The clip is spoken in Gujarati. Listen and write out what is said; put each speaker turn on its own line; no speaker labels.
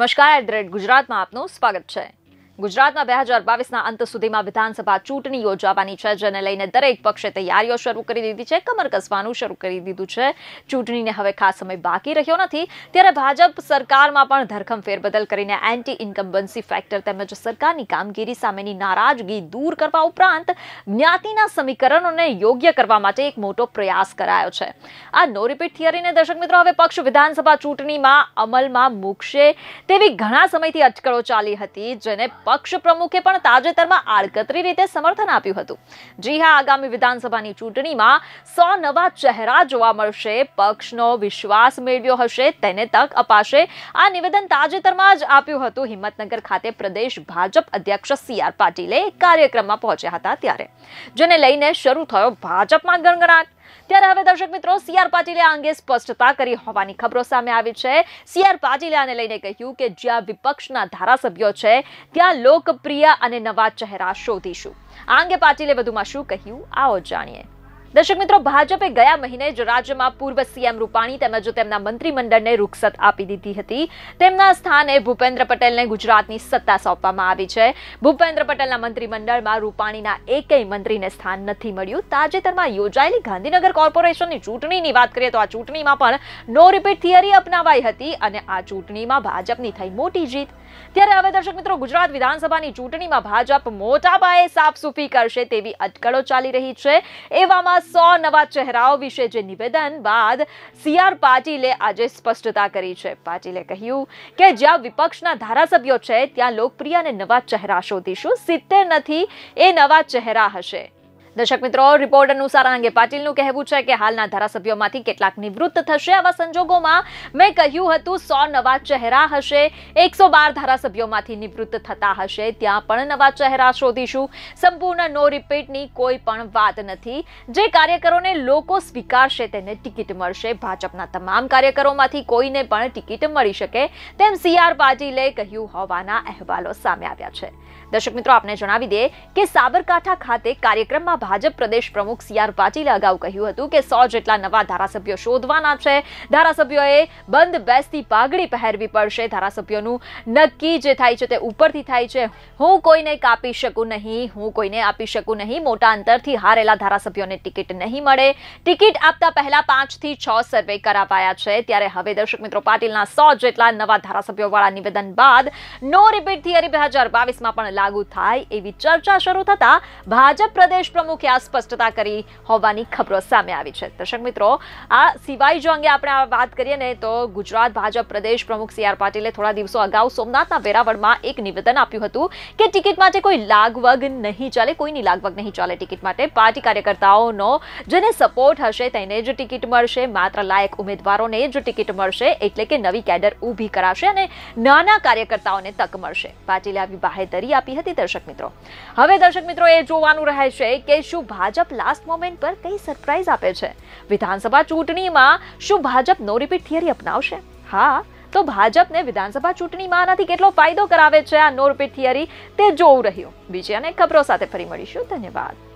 નમસ્કાર એટ ગુજરાતમાં આપનું સ્વાગત છે ગુજરાતમાં બે હજાર બાવીસના અંત સુધીમાં વિધાનસભા ચૂંટણી યોજાવાની છે જેને લઈને દરેક પક્ષે તૈયારીઓ શરૂ કરી દીધી છે કમર કસવાનું શરૂ કરી દીધું છે ચૂંટણીને હવે ખાસ સમય બાકી રહ્યો નથી ત્યારે ભાજપ સરકારમાં પણ ધરખમ ફેરબદલ કરીને એન્ટી ઇન્કમ્બન્સી ફેક્ટર તેમજ સરકારની કામગીરી સામેની નારાજગી દૂર કરવા ઉપરાંત જ્ઞાતિના સમીકરણોને યોગ્ય કરવા માટે એક મોટો પ્રયાસ કરાયો છે આ નો રિપીટ થિયરીને દર્શક મિત્રો હવે પક્ષ વિધાનસભા ચૂંટણીમાં અમલમાં મૂકશે તેવી ઘણા સમયથી અટકળો ચાલી હતી જેને પક્ષ પ્રમુખે પણ તાજેતરમાં આડકતરી રીતે સમર્થન આપ્યું હતું જી હા આગામી વિધાનસભાની ચૂંટણીમાં સો નવા ચહેરા જોવા મળશે પક્ષનો વિશ્વાસ મેળવ્યો હશે તેને તક અપાશે આ નિવેદન તાજેતરમાં જ આપ્યું હતું હિંમતનગર ખાતે પ્રદેશ ભાજપ અધ્યક્ષ સી આર પાટીલે કાર્યક્રમમાં પહોંચ્યા હતા ત્યારે જેને લઈને શરૂ થયો ભાજપમાં ગણગણાટ ત્યારે હવે દર્શક મિત્રો સીઆર પાટીલે આ અંગે સ્પષ્ટતા કરી હોવાની ખબરો સામે આવી છે સીઆર પાટીલે આને લઈને કહ્યું કે જ્યાં વિપક્ષના ધારાસભ્યો છે ત્યાં લોકપ્રિય અને નવા ચહેરા શોધીશું આ અંગે પાટીલે વધુમાં શું કહ્યું આવો જાણીએ દર્શક મિત્રો ભાજપે ગયા મહિને જ રાજ્યમાં પૂર્વ સીએમ રૂપાણી તેમજ તેમના મંત્રીમંડળને રૂખસત આપી દીધી હતી તેમના સ્થાને ભૂપેન્દ્ર પટેલને ગુજરાતની સત્તા સોંપવામાં આવી છે ભૂપેન્દ્ર પટેલના મંત્રીમંડળમાં રૂપાણીના એકેય મંત્રીને સ્થાન નથી મળ્યું તાજેતરમાં યોજાયેલી ગાંધીનગર કોર્પોરેશનની ચૂંટણીની વાત કરીએ તો આ ચૂંટણીમાં પણ નો રિપીટ થિયરી અપનાવાઈ હતી અને આ ચૂંટણીમાં ભાજપની થઈ મોટી જીત ત્યારે હવે દર્શક મિત્રો ગુજરાત વિધાનસભાની ચૂંટણીમાં ભાજપ મોટા પાયે સાફસૂફી કરશે તેવી અટકળો ચાલી રહી છે એવામાં સો નવા ચહેરાઓ વિશે જે નિવેદન બાદ સીઆર આર પાટીલે આજે સ્પષ્ટતા કરી છે પાટીલે કહ્યું કે જ્યાં વિપક્ષના ધારાસભ્યો છે ત્યાં લોકપ્રિય અને નવા ચહેરા શોધીશું સિત્તેર નથી એ નવા ચહેરા હશે દર્શક મિત્રો રિપોર્ટ અનુસાર અંગે પાટીલનું કહેવું છે કે હાલના ધારાસભ્યોમાંથી કેટલાક નિવૃત્ત થશે આવા સંજોગોમાં મેં કહ્યું હતું સો નવા ચહેરા હશે એકસો ધારાસભ્યોમાંથી નિવૃત્ત થતા હશે ત્યાં પણ નવા ચહેરા શોધીશું સંપૂર્ણ નો રિપીટની કોઈ પણ વાત નથી જે કાર્યકરોને લોકો સ્વીકારશે તેને ટિકિટ મળશે ભાજપના તમામ કાર્યકરોમાંથી કોઈને પણ ટિકિટ મળી શકે તેમ સી આર પાટીલે કહ્યું હોવાના અહેવાલો સામે આવ્યા છે દર્શક મિત્રો આપને જણાવી દે કે સાબરકાંઠા ખાતે કાર્યક્રમમાં ભાજપ પ્રદેશ પ્રમુખ સી આર પાટીલે અગાઉ કહ્યું હતું કે સો જેટલા નવા ધારાસભ્યો શોધવાના છે ધારાસભ્યોએ બંધ બેસતી પાઘડી પહેરવી પડશે ધારાસભ્યોનું નક્કી જે થાય છે તે ઉપરથી થાય છે હું કોઈને કાપી શકું નહીં હું કોઈને આપી શકું નહીં મોટા અંતરથી હારેલા ધારાસભ્યોને ટિકિટ નહીં મળે ટિકિટ આપતા પહેલા પાંચથી છ સર્વે કરાવાયા છે ત્યારે હવે દર્શક મિત્રો પાટીલના સો જેટલા નવા ધારાસભ્યોવાળા નિવેદન બાદ નો રિપીટ થિયરી બે હજાર બાવીસમાં પણ લાગુ થાય એવી ચર્ચા શરૂ થતાં ભાજપ પ્રદેશ પ્રમુખ કે આ સ્પષ્ટતા કરી હોવાની ખબરો સામે આવી છે દર્શક મિત્રો આ સિવાય જો અંગે આપણે વાત કરીએ ને તો ગુજરાત ભાજપ પ્રદેશ પ્રમુખ સી આર પાટીલે થોડા દિવસો અગાઉ સોમનાથના વેરાવળમાં એક નિવેદન આપ્યું હતું કે ટિકિટ માટે કોઈ લાગવગ નહીં ચાલે કોઈની લાગવગ નહીં ચાલે ટિકિટ માટે પાર્ટી કાર્યકર્તાઓનો જેને સપોર્ટ હશે તેને જ ટિકિટ મળશે માત્ર લાયક ઉમેદવારોને જ ટિકિટ મળશે એટલે કે નવી કેડર ઊભી કરાશે અને નાના કાર્યકર્તાઓને તક મળશે પાટીલે આવી બાહેધરી આપી હતી દર્શક મિત્રો હવે દર્શક મિત્રો એ જોવાનું રહે છે કે શું ભાજપ લાસ્ટ મોમેન્ટ પર કઈ સરપ્રાઈઝ આપે છે વિધાનસભા ચૂંટણીમાં શું ભાજપ નો રિપીટ થિયરી અપનાવશે હા તો ભાજપને વિધાનસભા ચૂંટણીમાં આનાથી કેટલો ફાયદો કરાવે છે આ નો રિપીટ થિયરી તે જોવું રહ્યું બીજી અને ખબરો સાથે ફરી મળીશું ધન્યવાદ